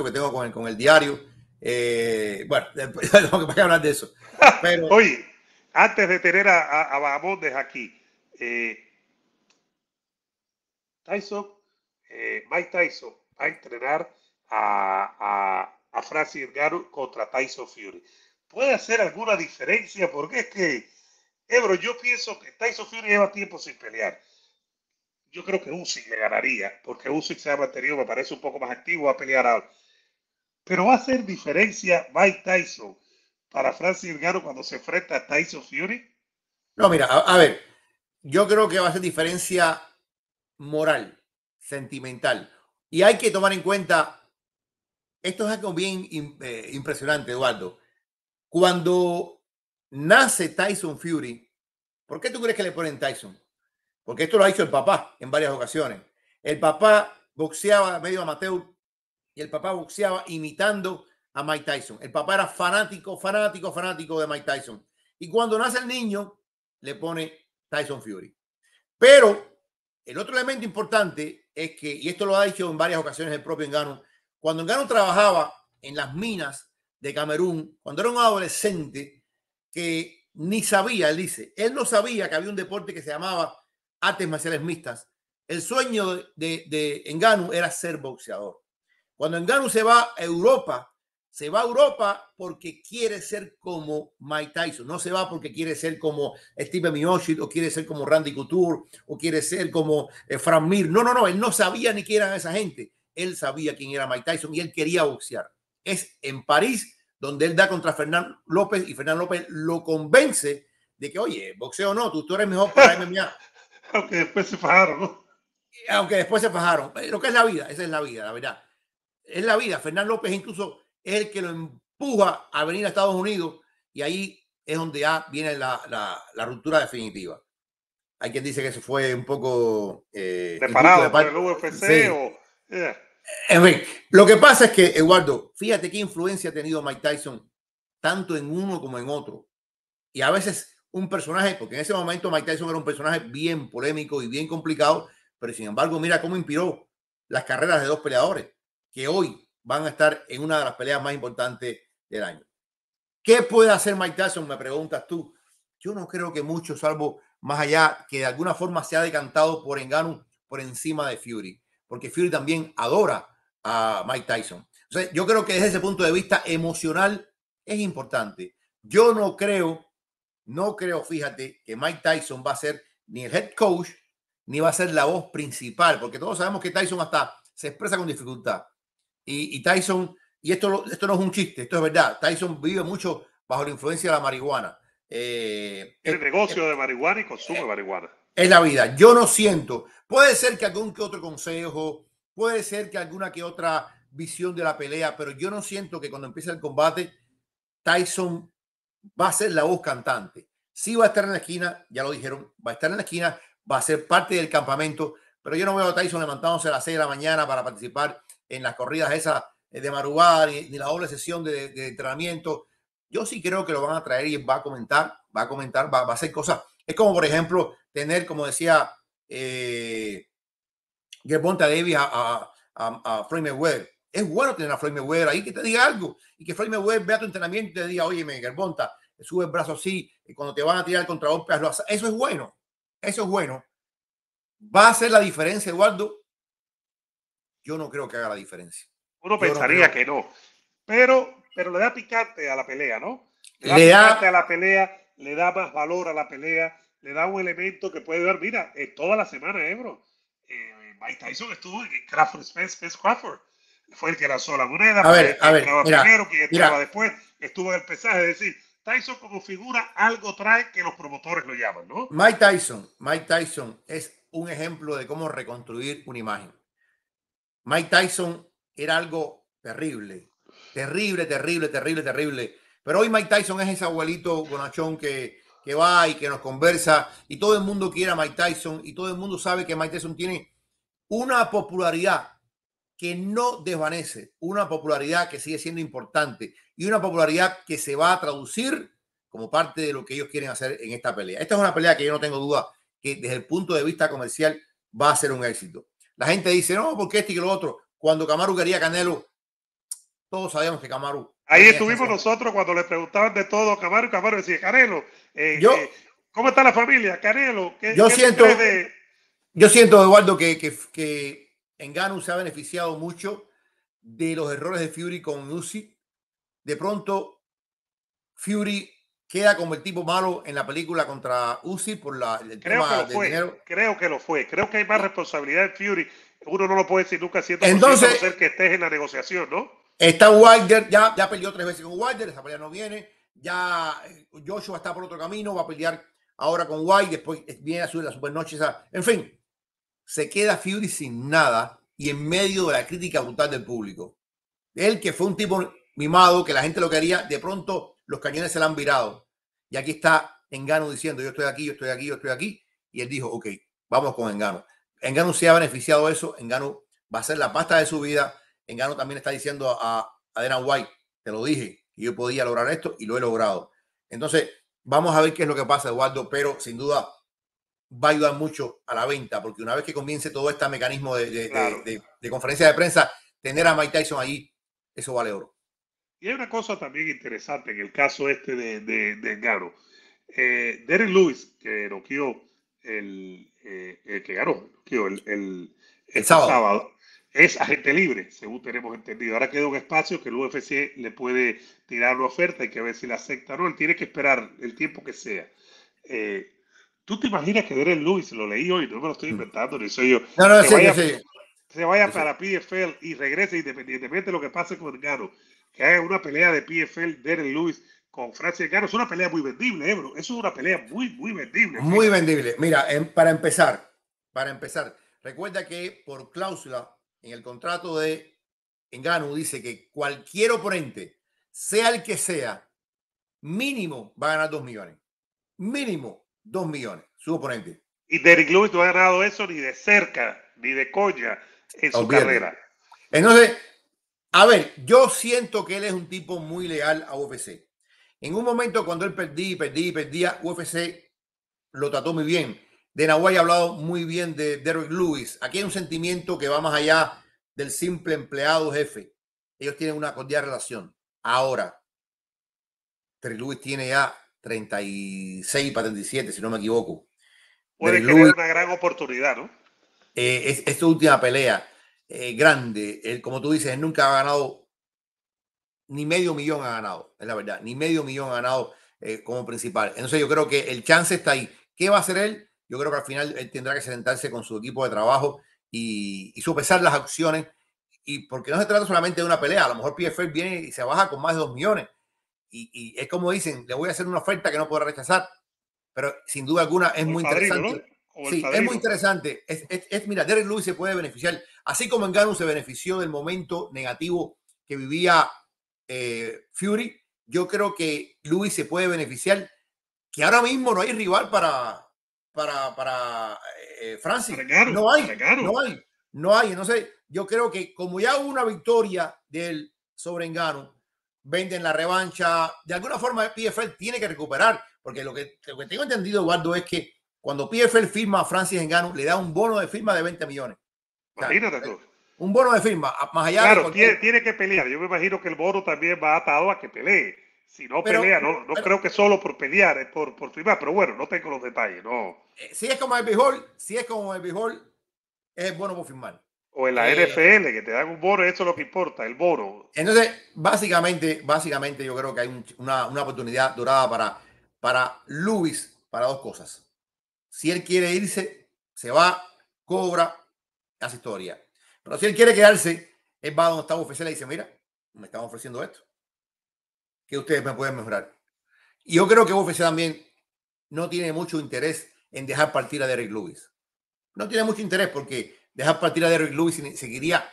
que tengo con el, con el diario. Eh, bueno, tengo que hablar de eso. Pero... Oye, antes de tener a, a, aquí, eh, Tyson, eh, Mike Tyson va a entrenar a, a, a Francis Garo contra Tyson Fury. ¿Puede hacer alguna diferencia? Porque es que, Ebro, yo pienso que Tyson Fury lleva tiempo sin pelear. Yo creo que Usyk le ganaría, porque Usyk se ha mantenido, me parece un poco más activo, a pelear ahora. Pero va a hacer diferencia Mike Tyson para Francis Ngannou cuando se enfrenta a Tyson Fury. No, mira, a, ver, yo creo que va a ser diferencia moral, sentimental. Y hay que tomar en cuenta, esto es algo bien eh, impresionante, Eduardo. Cuando nace Tyson Fury, ¿por qué tú crees que le ponen Tyson? Porque esto lo ha hecho el papá en varias ocasiones. El papá boxeaba medio amateur y el papá boxeaba imitando a Mike Tyson. El papá era fanático, fanático, fanático de Mike Tyson. Y cuando nace el niño, le pone Tyson Fury. Pero el otro elemento importante es que, y esto lo ha dicho en varias ocasiones el propio Engano, cuando Engano trabajaba en las minas de Camerún, cuando era un adolescente, que ni sabía, él dice, él no sabía que había un deporte que se llamaba artes marciales mixtas. El sueño de, de Engano era ser boxeador. Cuando Engano se va a Europa, se va a Europa porque quiere ser como Mike Tyson. No se va porque quiere ser como Steve Miocic o quiere ser como Randy Couture o quiere ser como Fran eh, Frank Mir. No, no, no. Él no sabía ni quién eran esa gente. Él sabía quién era Mike Tyson y él quería boxear. Es en París donde él da contra Fernán López y Fernán López lo convence de que, oye, boxeo no, tú, tú eres mejor para MMA. Aunque después se fajaron, Aunque después se fajaron. Eh, lo que es la vida, esa es la vida, la verdad es la vida. Fernán López incluso es el que lo empuja a venir a Estados Unidos y ahí es donde ya viene la, ruptura definitiva. Hay quien dice que eso fue un poco... Eh, Preparado para el UFC En lo que pasa es que, Eduardo, fíjate qué influencia ha tenido Mike Tyson, tanto en uno como en otro. Y a veces un personaje, porque en ese momento Mike Tyson era un personaje bien polémico y bien complicado, pero sin embargo, mira cómo inspiró las carreras de dos peleadores que hoy van a estar en una de las peleas más importantes del año. ¿Qué puede hacer Mike Tyson? Me preguntas tú. Yo no creo que mucho, salvo más allá, que de alguna forma se ha decantado por Engano por encima de Fury, porque Fury también adora a Mike Tyson. yo creo que desde ese punto de vista emocional es importante. Yo no creo, no creo, fíjate, que Mike Tyson va a ser ni el head coach, ni va a ser la voz principal, porque todos sabemos que Tyson hasta se expresa con dificultad. Y, Tyson, y esto, esto no es un chiste, esto es verdad, Tyson vive mucho bajo la influencia de la marihuana. el eh, eh, negocio eh, de marihuana y consumo de marihuana. Es la vida. Yo no siento. Puede ser que algún que otro consejo, puede ser que alguna que otra visión de la pelea, pero yo no siento que cuando empiece el combate, Tyson va a ser la voz cantante. Sí va a estar en la esquina, ya lo dijeron, va a estar en la esquina, va a ser parte del campamento, pero yo no veo a Tyson levantándose a las 6 de la mañana para participar en las corridas esas eh, de Marubá ni, la doble sesión de, entrenamiento. Yo sí creo que lo van a traer y va a comentar, va a comentar, va, a hacer cosas. Es como, por ejemplo, tener, como decía eh, Gervonta Davis a, a, a, Es bueno tener a Floyd Mayweather ahí que te diga algo y que Floyd Mayweather vea tu entrenamiento y te diga, oye, Gerbonta, sube el brazo así, y cuando te van a tirar el contragolpe, Eso es bueno, eso es bueno. ¿Va a hacer la diferencia, Eduardo? Yo no creo que haga la diferencia. Uno pensaría que no, pero, pero le da picante a la pelea, ¿no? Le da picante a la pelea, le da más valor a la pelea, le da un elemento que puede ver, mira, toda la semana, Ebro. ¿eh, eh, Mike Tyson estuvo en Crawford Spence, Spence Crawford. Fue el que lanzó la moneda, a ver, a ver, entraba mira, primero, que entraba mira. después, estuvo en el pesaje. Es decir, Tyson como figura algo trae que los promotores lo llaman, ¿no? Mike Tyson, Mike Tyson es un ejemplo de cómo reconstruir una imagen. Mike Tyson era algo terrible, terrible, terrible, terrible, terrible. Pero hoy Mike Tyson es ese abuelito bonachón que, que va y que nos conversa y todo el mundo quiere a Mike Tyson y todo el mundo sabe que Mike Tyson tiene una popularidad que no desvanece, una popularidad que sigue siendo importante y una popularidad que se va a traducir como parte de lo que ellos quieren hacer en esta pelea. Esta es una pelea que yo no tengo duda que desde el punto de vista comercial va a ser un éxito. La gente dice, no, porque este y lo otro. Cuando Camaro quería Canelo, todos sabíamos que Camaro. Ahí estuvimos nosotros cuando le preguntaban de todo a Camaro, Camaro decía, Canelo, eh, yo, eh, ¿cómo está la familia? Canelo, ¿qué, yo siento, Yo siento, Eduardo, que, que, que se ha beneficiado mucho de los errores de Fury con Uzi. De pronto, Fury queda como el tipo malo en la película contra Uzi por la, el tema del dinero. Creo que lo fue. Creo que hay más responsabilidad de Fury. Uno no lo puede decir nunca siento Entonces, ser que estés en la negociación, ¿no? Está Wilder, ya, ya peleó tres veces con Wilder, esa pelea no viene. Ya eh, Joshua está por otro camino, va a pelear ahora con Wilder, después viene a subir la supernoche. En fin, se queda Fury sin nada y en medio de la crítica brutal del público. Él que fue un tipo mimado, que la gente lo quería, de pronto los cañones se le han virado. Y aquí está Engano diciendo, yo estoy aquí, yo estoy aquí, yo estoy aquí. Y él dijo, ok, vamos con Engano. Engano se ha beneficiado de eso, Engano va a ser la pasta de su vida. Engano también está diciendo a, a White, te lo dije, yo podía lograr esto y lo he logrado. Entonces, vamos a ver qué es lo que pasa, Eduardo, pero sin duda va a ayudar mucho a la venta, porque una vez que comience todo este mecanismo de, de, de, de conferencia de prensa, tener a Mike Tyson ahí, eso vale oro. Y hay una cosa también interesante en el caso este de, de, de Garo. Eh, Lewis, que noqueó el, eh, el que el, el, sábado. es agente libre, según tenemos entendido. Ahora queda un espacio que el UFC le puede tirar una oferta y que a ver si la acepta o no. Él tiene que esperar el tiempo que sea. Eh, ¿Tú te imaginas que Derek Lewis, lo leí hoy, no me lo estoy mm. inventando, ni soy yo, no, no, se vaya para PFL y regrese independientemente de lo que pase con Garo? que una pelea de PFL Derek Lewis con Francis Carlos. es una pelea muy vendible, Ebro. Eh, eso es una pelea muy, muy vendible. Muy vendible. Mira, em, para empezar, para empezar, recuerda que por cláusula en el contrato de Engano dice que cualquier oponente, sea el que sea, mínimo va a ganar 2 millones. Mínimo dos millones, su oponente. Y Derrick Lewis no ha ganado eso ni de cerca, ni de coña en su carrera. Entonces, a ver, yo siento que él es un tipo muy leal a UFC. En un momento cuando él perdí, perdí, perdía, UFC lo trató muy bien. De Nahuay ha hablado muy bien de Derrick Lewis. Aquí hay un sentimiento que va más allá del simple empleado jefe. Ellos tienen una cordial relación. Ahora, Derrick Lewis tiene ya 36 para 37, si no me equivoco. Puede que una gran oportunidad, ¿no? Eh, es, es su última pelea. Eh, grande. Él, como tú dices, nunca ha ganado, ni medio millón ha ganado, es la verdad, ni medio millón ha ganado eh, como principal. Entonces yo creo que el chance está ahí. ¿Qué va a hacer él? Yo creo que al final él tendrá que sentarse con su equipo de trabajo y, y sopesar las acciones. Y porque no se trata solamente de una pelea, a lo mejor PFL viene y se baja con más de dos millones. Y, es como dicen, le voy a hacer una oferta que no podrá rechazar. Pero sin duda alguna es muy interesante sí, es muy interesante. Es, mira, Derek Lewis se puede beneficiar, así como Engano se benefició del momento negativo que vivía eh, Fury, yo creo que Lewis se puede beneficiar, que ahora mismo no hay rival para, para, para eh, Francis. no hay, no hay, no hay. yo creo que como ya hubo una victoria del sobre Engano, venden la revancha. De alguna forma, PFL tiene que recuperar, porque lo que, lo que tengo entendido, Eduardo, es que cuando PFL firma a Francis Engano, le da un bono de firma de 20 millones. Imagínate tú. Eh, un bono de firma, más allá de Claro, tiene, que pelear. Yo me imagino que el bono también va atado a que pelee. Si no pelea, no, creo que solo por pelear, es por, firmar, pero bueno, no tengo los detalles, no. Eh, si es como el Bijol, si es como el Bijol, es bueno por firmar. O en la eh, que te dan un bono, eso es lo que importa, el bono. Entonces, básicamente, básicamente yo creo que hay una, una, oportunidad dorada para, para Luis, para dos cosas. Si él quiere irse, se va, cobra, hace historia. Pero si él quiere quedarse, él va a donde está oficial y dice, mira, me están ofreciendo esto. Que ustedes me pueden mejorar. Y yo creo que UFC también no tiene mucho interés en dejar partir a Derek Lewis. No tiene mucho interés porque dejar partir a Derrick Lewis seguiría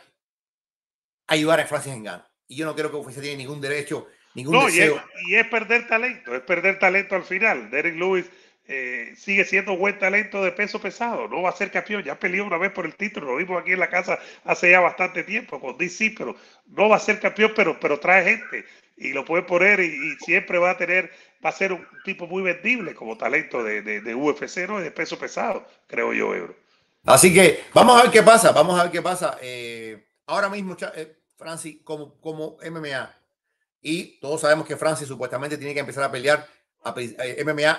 ayudar a Francis Engano. Y yo no creo que UFC tiene ningún derecho, ningún deseo. Y es, y es perder talento, es perder talento al final. Derrick Lewis eh, sigue siendo buen talento de peso pesado, no va a ser campeón, ya peleó una vez por el título, lo vimos aquí en la casa hace ya bastante tiempo con DC, pero no va a ser campeón, pero, pero trae gente y lo puede poner y, siempre va a tener, va a ser un tipo muy vendible como talento de, de, UFC, ¿no? De peso pesado, creo yo, Ebro. Así que vamos a ver qué pasa, vamos a ver qué pasa. Eh, ahora mismo, eh, Francis, como, como MMA, y todos sabemos que Francis supuestamente tiene que empezar a pelear MMA